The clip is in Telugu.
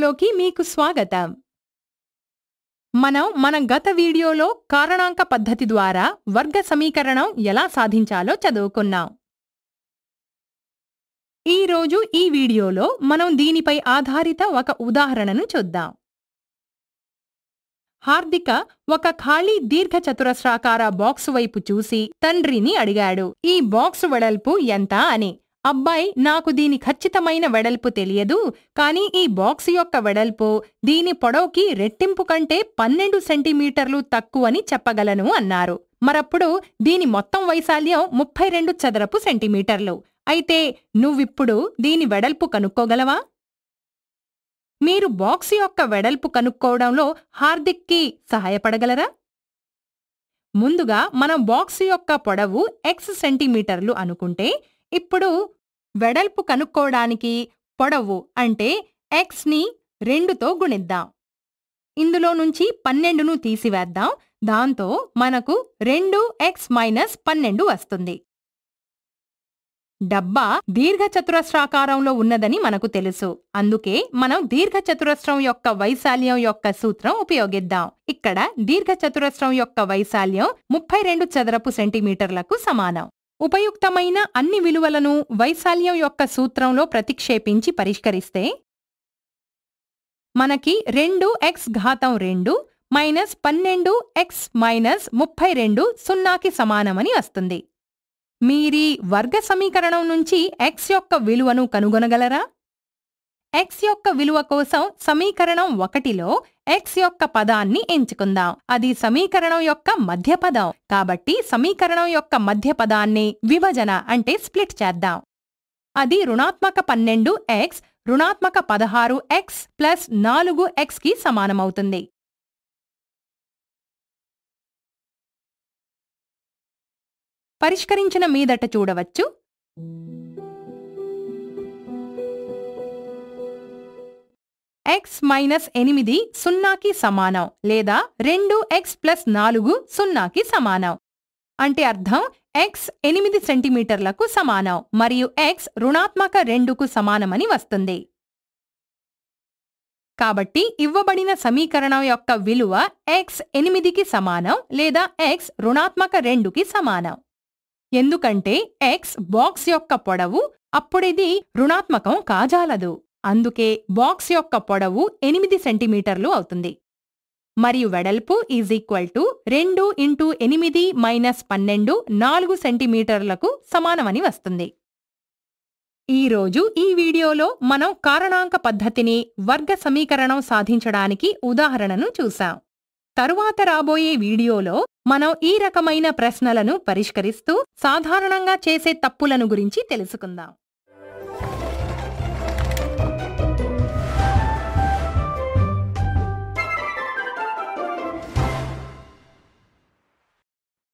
వీడియోలోకి మీకు స్వాగతం మనం మన గత వీడియోలో కారణాంక పద్ధతి ద్వారా వర్గ సమీకరణం ఎలా సాధించాలో చదువుకున్నాం ఈరోజు ఈ వీడియోలో మనం దీనిపై ఆధారిత ఒక ఉదాహరణను చూద్దాం హార్దిక ఒక ఖాళీ దీర్ఘచతురస్రాకార బాక్సు వైపు చూసి తండ్రిని అడిగాడు ఈ బాక్సు వెడల్పు ఎంత అని అబ్బాయి నాకు దీని ఖచ్చితమైన వెడల్పు తెలియదు కానీ ఈ బాక్స్ యొక్క వెడల్పు దీని పొడవుకి రెట్టింపు కంటే పన్నెండు సెంటీమీటర్లు తక్కువని చెప్పగలను అన్నారు మరప్పుడు దీని మొత్తం వైశాల్యం ముప్పై రెండు చదరపు సెంటీమీటర్లు అయితే నువ్విప్పుడు దీని వెడల్పు కనుక్కోగలవా మీరు బాక్స్ యొక్క వెడల్పు కనుక్కోవడంలో హార్దిక్కి సహాయపడగలరా ముందుగా మనం బాక్స్ యొక్క పొడవు ఎక్స్ సెంటీమీటర్లు అనుకుంటే ఇప్పుడు వెడల్పు కనుక్కోవడానికి పొడవు అంటే ఎక్స్ని రెండుతో గుణిద్దాం ఇందులో నుంచి పన్నెండును తీసివేద్దాం దాంతో మనకు రెండు ఎక్స్ మైనస్ పన్నెండు వస్తుంది డబ్బా దీర్ఘచతురస్రాకారంలో ఉన్నదని మనకు తెలుసు అందుకే మనం దీర్ఘచతురస్రం యొక్క వైశాల్యం యొక్క సూత్రం ఉపయోగిద్దాం ఇక్కడ దీర్ఘచతురస్రం యొక్క వైశాల్యం ముప్పై రెండు చదరపు సెంటీమీటర్లకు సమానం ఉపయుక్తమైన అన్ని విలువలను వైశాల్యం యొక్క సూత్రంలో ప్రతిక్షేపించి పరిష్కరిస్తే మనకి రెండు ఎక్స్ ఘాతం రెండు మైనస్ పన్నెండు ఎక్స్ మైనస్ ముప్పై రెండు సున్నాకి సమానమని వస్తుంది మీరీ వర్గ సమీకరణం నుంచి ఎక్స్ యొక్క విలువను కనుగొనగలరా ఎక్స్ యొక్క విలువ కోసం సమీకరణం ఒకటిలో ఎక్స్ యొక్క పదాన్ని ఎంచుకుందాం అది సమీకరణం యొక్క మధ్య పదం కాబట్టి సమీకరణం యొక్క మధ్య పదాన్ని విభజన అంటే స్ప్లిట్ చేద్దాం అది రుణాత్మక పన్నెండు ఎక్స్ రుణాత్మక పదహారు ఎక్స్ ప్లస్ నాలుగు ఎక్స్ కి సమానమవుతుంది పరిష్కరించిన మీదట చూడవచ్చు ఎక్స్ మైనస్ ఎనిమిది సున్నాకి సమానం లేదా రెండు ఎక్స్ ప్లస్ నాలుగు సున్నాకి సమానం అంటే అర్థం ఎక్స్ ఎనిమిది సెంటీమీటర్లకు సమానం మరియు ఎక్స్ రుణాత్మక రెండుకు సమానమని వస్తుంది కాబట్టి ఇవ్వబడిన సమీకరణం యొక్క విలువ ఎక్స్ ఎనిమిదికి సమానం లేదా ఎక్స్ రుణాత్మక రెండుకి సమానం ఎందుకంటే ఎక్స్ బాక్స్ యొక్క పొడవు అప్పుడిది రుణాత్మకం కాజాలదు అందుకే బాక్స్ యొక్క పొడవు ఎనిమిది సెంటీమీటర్లు అవుతుంది మరియు వెడల్పు ఈజ్ ఈక్వల్ టు రెండు ఇంటూ ఎనిమిది మైనస్ పన్నెండు నాలుగు సెంటీమీటర్లకు సమానమని వస్తుంది ఈరోజు ఈ వీడియోలో మనం కారణాంక పద్ధతిని వర్గ సమీకరణం సాధించడానికి ఉదాహరణను చూశాం తరువాత రాబోయే వీడియోలో మనం ఈ రకమైన ప్రశ్నలను పరిష్కరిస్తూ సాధారణంగా చేసే తప్పులను గురించి తెలుసుకుందాం